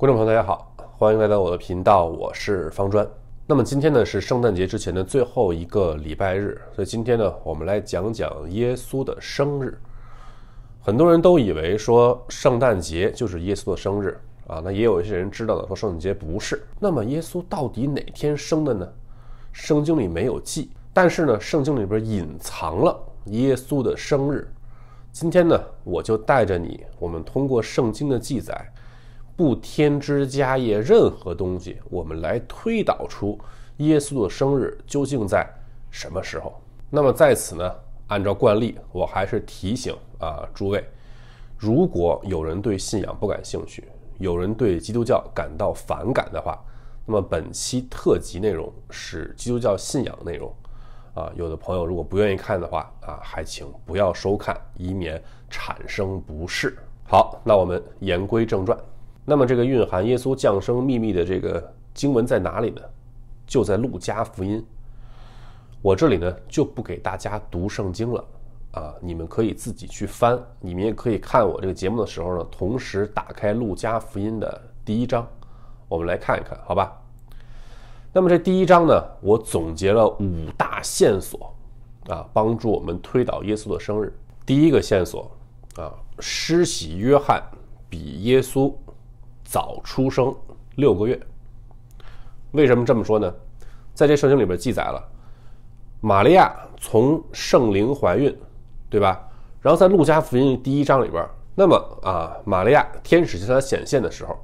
观众朋友，大家好，欢迎来到我的频道，我是方砖。那么今天呢是圣诞节之前的最后一个礼拜日，所以今天呢我们来讲讲耶稣的生日。很多人都以为说圣诞节就是耶稣的生日啊，那也有一些人知道了，说圣诞节不是。那么耶稣到底哪天生的呢？圣经里没有记，但是呢圣经里边隐藏了耶稣的生日。今天呢我就带着你，我们通过圣经的记载。不添枝加叶任何东西，我们来推导出耶稣的生日究竟在什么时候。那么在此呢，按照惯例，我还是提醒啊诸位，如果有人对信仰不感兴趣，有人对基督教感到反感的话，那么本期特辑内容是基督教信仰内容，啊，有的朋友如果不愿意看的话，啊，还请不要收看，以免产生不适。好，那我们言归正传。那么这个蕴含耶稣降生秘密的这个经文在哪里呢？就在《路加福音》。我这里呢就不给大家读圣经了啊，你们可以自己去翻，你们也可以看我这个节目的时候呢，同时打开《路加福音》的第一章，我们来看一看，好吧？那么这第一章呢，我总结了五大线索啊，帮助我们推导耶稣的生日。第一个线索啊，施洗约翰比耶稣早出生六个月，为什么这么说呢？在这圣经里边记载了，玛利亚从圣灵怀孕，对吧？然后在路加福音第一章里边，那么啊，玛利亚天使向她显现的时候，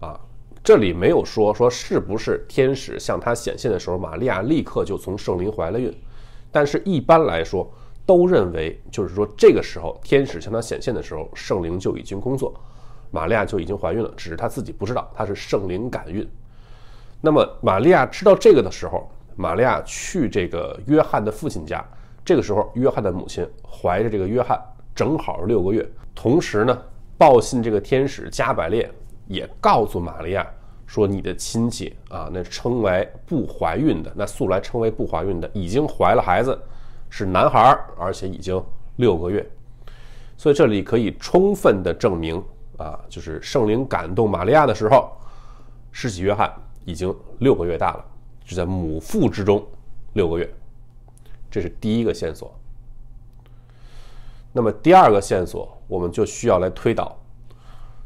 啊，这里没有说说是不是天使向她显现的时候，玛利亚立刻就从圣灵怀了孕。但是一般来说，都认为就是说这个时候天使向她显现的时候，圣灵就已经工作。玛利亚就已经怀孕了，只是她自己不知道，她是圣灵感孕。那么玛利亚知道这个的时候，玛利亚去这个约翰的父亲家。这个时候，约翰的母亲怀着这个约翰正好六个月。同时呢，报信这个天使加百列也告诉玛利亚说：“你的亲戚啊，那称为不怀孕的，那素来称为不怀孕的，已经怀了孩子，是男孩，而且已经六个月。”所以这里可以充分的证明。啊，就是圣灵感动玛利亚的时候，施洗约翰已经六个月大了，就在母腹之中六个月，这是第一个线索。那么第二个线索，我们就需要来推导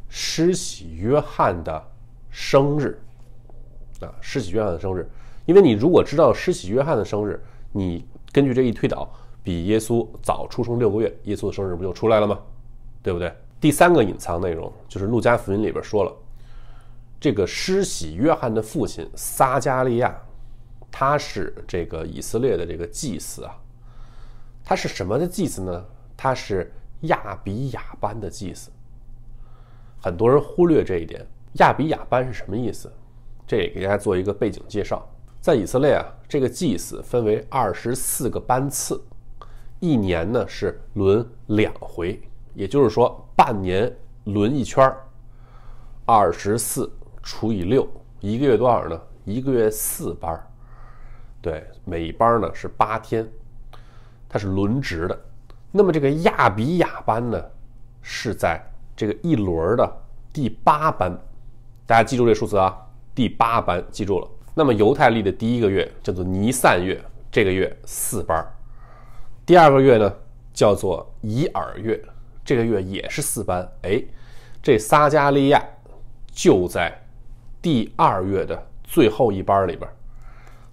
施洗约翰的生日。啊，施洗约翰的生日，因为你如果知道施洗约翰的生日，你根据这一推导，比耶稣早出生六个月，耶稣的生日不就出来了吗？对不对？第三个隐藏内容就是《路加福音》里边说了，这个施洗约翰的父亲撒加利亚，他是这个以色列的这个祭司啊，他是什么的祭司呢？他是亚比亚班的祭司。很多人忽略这一点。亚比亚班是什么意思？这也给大家做一个背景介绍。在以色列啊，这个祭司分为二十四个班次，一年呢是轮两回。也就是说，半年轮一圈二十四除以六，一个月多少呢？一个月四班对，每一班呢是八天，它是轮值的。那么这个亚比亚班呢，是在这个一轮的第八班。大家记住这数字啊，第八班记住了。那么犹太历的第一个月叫做尼散月，这个月四班第二个月呢，叫做以尔月。这个月也是四班，哎，这撒加利亚就在第二月的最后一班里边。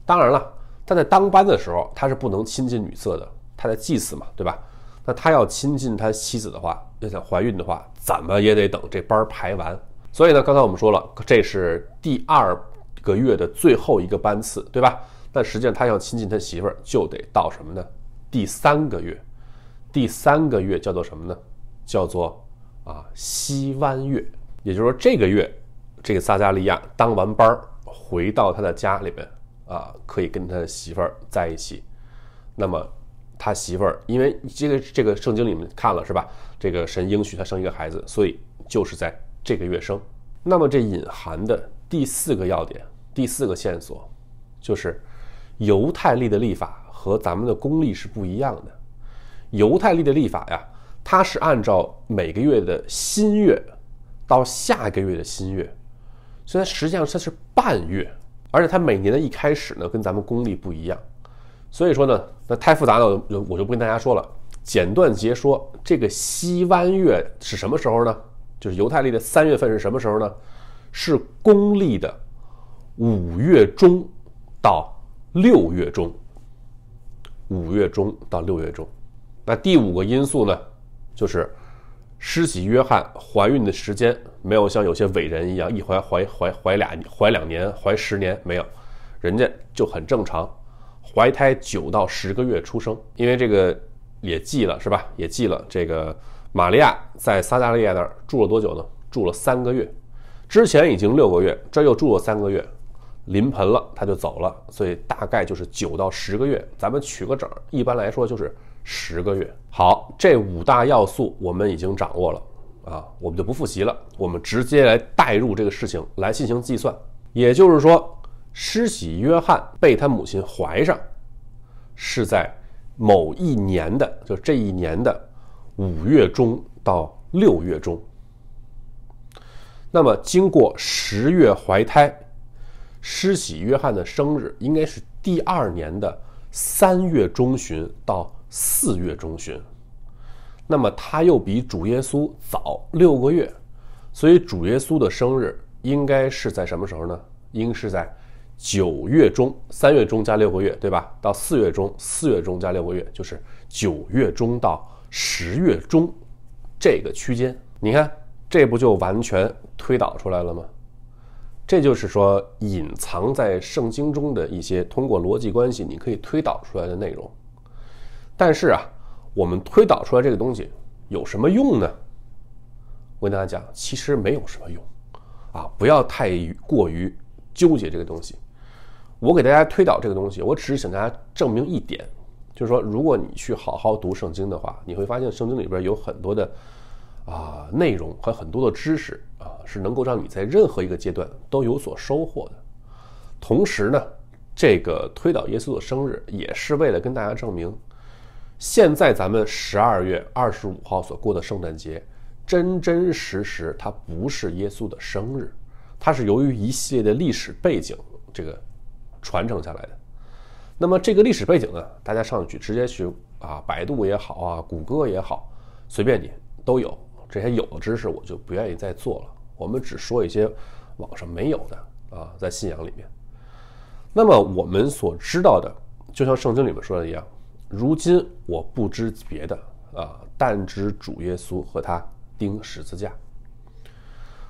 当然了，他在当班的时候，他是不能亲近女色的，他在祭祀嘛，对吧？那他要亲近他妻子的话，要想怀孕的话，怎么也得等这班排完。所以呢，刚才我们说了，这是第二个月的最后一个班次，对吧？但实际上他要亲近他媳妇儿，就得到什么呢？第三个月，第三个月叫做什么呢？叫做啊西湾月，也就是说这个月，这个撒加利亚当完班儿，回到他的家里面啊，可以跟他的媳妇儿在一起。那么他媳妇儿，因为这个这个圣经里面看了是吧？这个神应许他生一个孩子，所以就是在这个月生。那么这隐含的第四个要点，第四个线索，就是犹太历的历法和咱们的公历是不一样的。犹太历的历法呀。它是按照每个月的新月，到下个月的新月，所以它实际上它是半月，而且它每年的一开始呢跟咱们公历不一样，所以说呢，那太复杂了，我就不跟大家说了。简短截说，这个西弯月是什么时候呢？就是犹太历的三月份是什么时候呢？是公历的五月中到六月中，五月中到六月中。那第五个因素呢？就是，施洗约翰怀孕的时间没有像有些伟人一样一怀怀怀怀俩怀两年怀十年没有，人家就很正常，怀胎九到十个月出生，因为这个也记了是吧？也记了这个，玛利亚在撒加利亚那儿住了多久呢？住了三个月，之前已经六个月，这又住了三个月，临盆了他就走了，所以大概就是九到十个月，咱们取个整，一般来说就是。十个月，好，这五大要素我们已经掌握了啊，我们就不复习了，我们直接来代入这个事情来进行计算。也就是说，施洗约翰被他母亲怀上是在某一年的，就这一年的五月中到六月中。那么，经过十月怀胎，施洗约翰的生日应该是第二年的三月中旬到。四月中旬，那么他又比主耶稣早六个月，所以主耶稣的生日应该是在什么时候呢？应是在九月中，三月中加六个月，对吧？到四月中，四月中加六个月，就是九月中到十月中这个区间。你看，这不就完全推导出来了吗？这就是说，隐藏在圣经中的一些通过逻辑关系你可以推导出来的内容。但是啊，我们推导出来这个东西有什么用呢？我跟大家讲，其实没有什么用，啊，不要太过于纠结这个东西。我给大家推导这个东西，我只是想大家证明一点，就是说，如果你去好好读圣经的话，你会发现圣经里边有很多的啊内容和很多的知识啊，是能够让你在任何一个阶段都有所收获的。同时呢，这个推导耶稣的生日也是为了跟大家证明。现在咱们十二月二十五号所过的圣诞节，真真实实它不是耶稣的生日，它是由于一系列的历史背景这个传承下来的。那么这个历史背景呢，大家上去直接去啊，百度也好啊，谷歌也好，随便你都有这些有的知识，我就不愿意再做了。我们只说一些网上没有的啊，在信仰里面。那么我们所知道的，就像圣经里面说的一样。如今我不知别的啊，但知主耶稣和他钉十字架。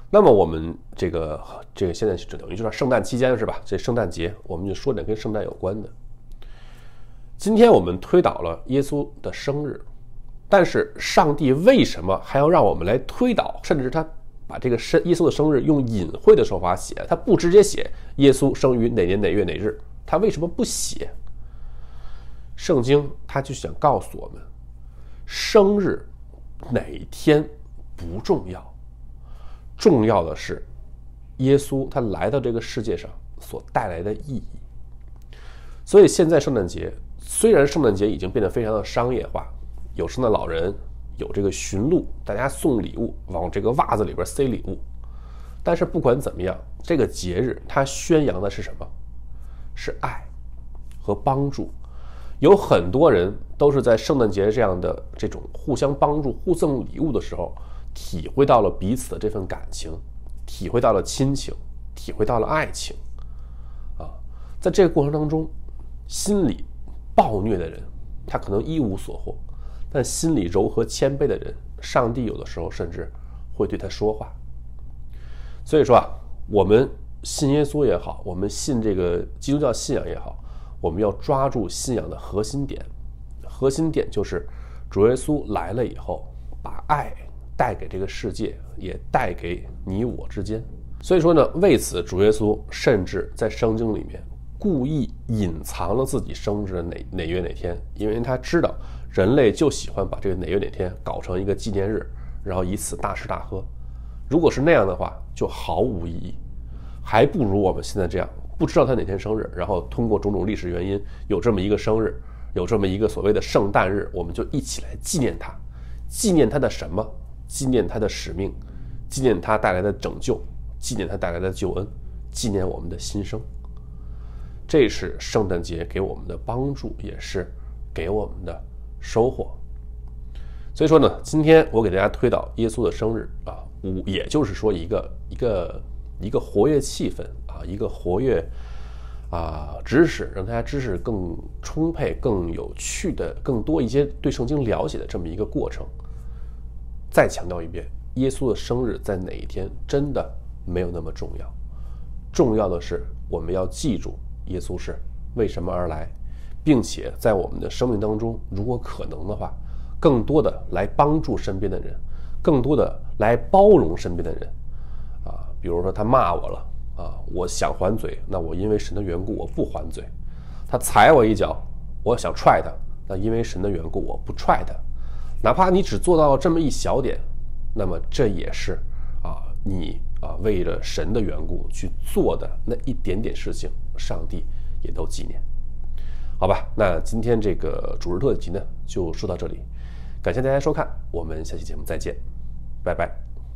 那么我们这个这个现在就等于就是圣诞期间是吧？这圣诞节我们就说点跟圣诞有关的。今天我们推导了耶稣的生日，但是上帝为什么还要让我们来推导？甚至他把这个生耶稣的生日用隐晦的手法写，他不直接写耶稣生于哪年哪月哪日，他为什么不写？圣经它就想告诉我们，生日哪天不重要，重要的是耶稣他来到这个世界上所带来的意义。所以现在圣诞节虽然圣诞节已经变得非常的商业化，有圣诞老人，有这个寻路，大家送礼物往这个袜子里边塞礼物，但是不管怎么样，这个节日它宣扬的是什么？是爱和帮助。有很多人都是在圣诞节这样的这种互相帮助、互赠礼物的时候，体会到了彼此的这份感情，体会到了亲情，体会到了爱情。啊，在这个过程当中，心里暴虐的人，他可能一无所获；但心里柔和谦卑的人，上帝有的时候甚至会对他说话。所以说啊，我们信耶稣也好，我们信这个基督教信仰也好。我们要抓住信仰的核心点，核心点就是主耶稣来了以后，把爱带给这个世界，也带给你我之间。所以说呢，为此主耶稣甚至在圣经里面故意隐藏了自己生日的哪哪月哪天，因为他知道人类就喜欢把这个哪月哪天搞成一个纪念日，然后以此大吃大喝。如果是那样的话，就毫无意义，还不如我们现在这样。不知道他哪天生日，然后通过种种历史原因，有这么一个生日，有这么一个所谓的圣诞日，我们就一起来纪念他，纪念他的什么？纪念他的使命，纪念他带来的拯救，纪念他带来的救恩，纪念我们的心生。这是圣诞节给我们的帮助，也是给我们的收获。所以说呢，今天我给大家推导耶稣的生日啊，五，也就是说一个一个。一个活跃气氛啊，一个活跃啊知识，让大家知识更充沛、更有趣的更多一些对圣经了解的这么一个过程。再强调一遍，耶稣的生日在哪一天真的没有那么重要，重要的是我们要记住耶稣是为什么而来，并且在我们的生命当中，如果可能的话，更多的来帮助身边的人，更多的来包容身边的人。比如说他骂我了啊，我想还嘴，那我因为神的缘故我不还嘴；他踩我一脚，我想踹他，那因为神的缘故我不踹他。哪怕你只做到了这么一小点，那么这也是啊，你啊为了神的缘故去做的那一点点事情，上帝也都纪念。好吧，那今天这个主日特辑呢就说到这里，感谢大家收看，我们下期节目再见，拜拜。